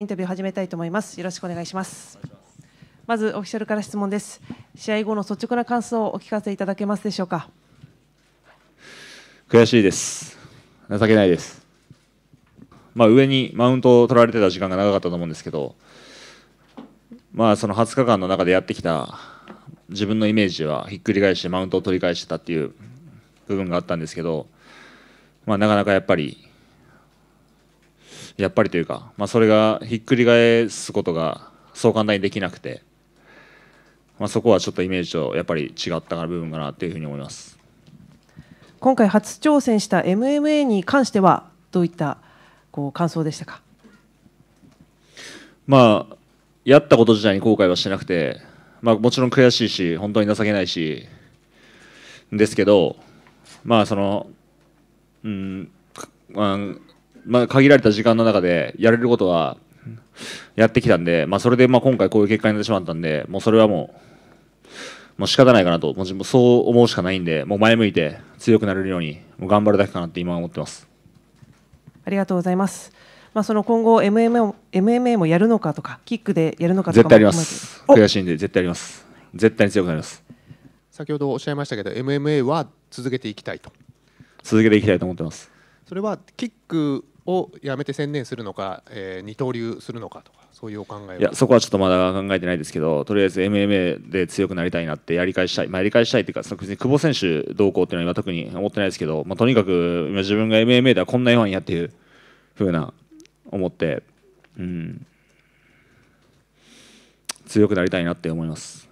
インタビューを始めたいと思います。よろしくお願いします。まずオフィシャルから質問です。試合後の率直な感想をお聞かせいただけますでしょうか。悔しいです。情けないです。まあ、上にマウントを取られてた時間が長かったと思うんですけど、まあその20日間の中でやってきた自分のイメージはひっくり返してマウントを取り返してたっていう部分があったんですけど、まあ、なかなかやっぱりやっぱりというか、まあ、それがひっくり返すことがそう簡単にできなくて、まあ、そこはちょっとイメージとやっぱり違った部分かなというふうに思います今回初挑戦した MMA に関してはどういったこう感想でしたかまあやったこと自体に後悔はしてなくて、まあ、もちろん悔しいし本当に情けないしですけどまあそのうん、まあ、まあ、限られた時間の中でやれることはやってきたんで、まあ、それでまあ今回こういう結果になってしまったんで、もうそれはもう、もう仕方ないかなと、もうそう思うしかないんで、もう前向いて強くなれるように、もう頑張るだけかなって今思ってます。ありがとうございます。まあ、その今後 MMA も MMA もやるのかとか、キックでやるのかとか絶対あります。悔しいんで絶対あります。絶対に強くなります。先ほどおっしゃいましたけど、MMA は続けていきたいと。続けていきたいと思ってます。それはキックをやめて専念するのか、えー、二刀流するのかとかそういうお考えいやそこはちょっとまだ考えてないですけどとりあえず MMA で強くなりたいなってやり返したい、まあ、やり返したいっていうか別に久保選手どうこうっていうのは今特に思ってないですけど、まあ、とにかく今自分が MMA ではこんな弱いんやっていうふうな思って、うん、強くなりたいなって思います。